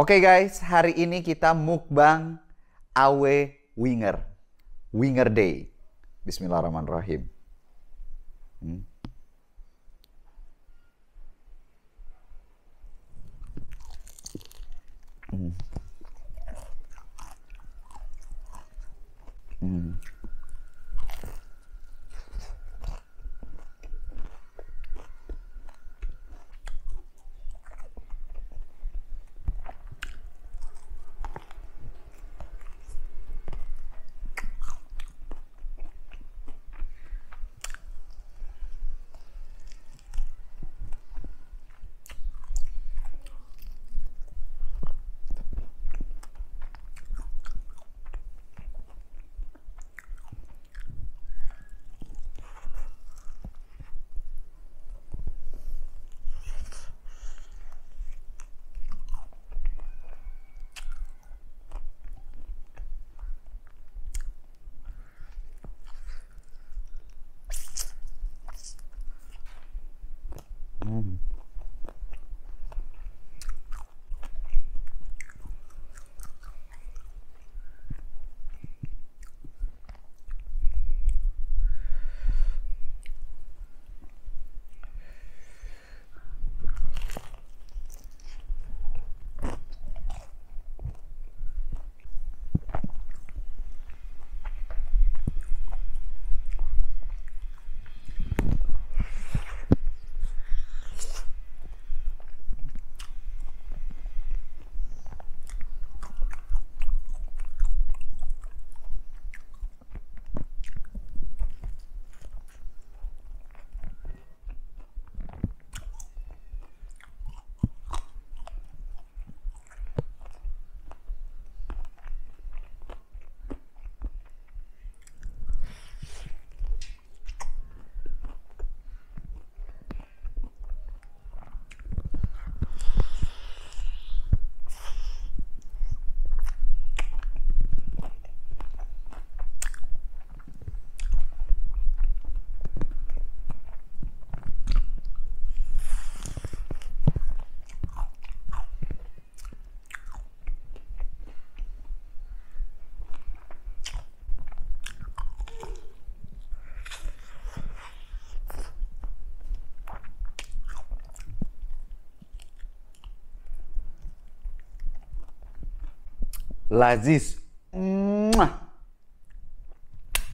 Oke okay guys, hari ini kita mukbang awe winger. Winger Day. Bismillahirrahmanirrahim. Hmm. like this. Mwah.